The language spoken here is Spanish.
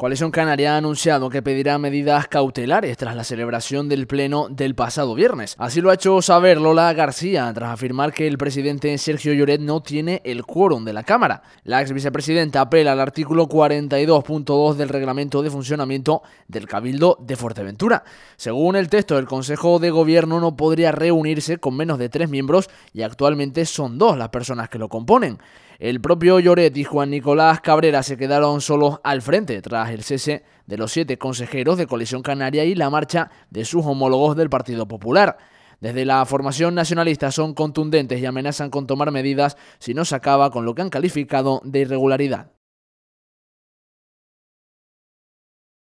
Coalición Canaria ha anunciado que pedirá medidas cautelares tras la celebración del pleno del pasado viernes. Así lo ha hecho saber Lola García tras afirmar que el presidente Sergio Lloret no tiene el quórum de la Cámara. La ex vicepresidenta apela al artículo 42.2 del reglamento de funcionamiento del Cabildo de Fuerteventura. Según el texto, el Consejo de Gobierno no podría reunirse con menos de tres miembros y actualmente son dos las personas que lo componen. El propio Lloret y Juan Nicolás Cabrera se quedaron solos al frente tras el cese de los siete consejeros de Colisión Canaria y la marcha de sus homólogos del Partido Popular. Desde la formación nacionalista son contundentes y amenazan con tomar medidas si no se acaba con lo que han calificado de irregularidad.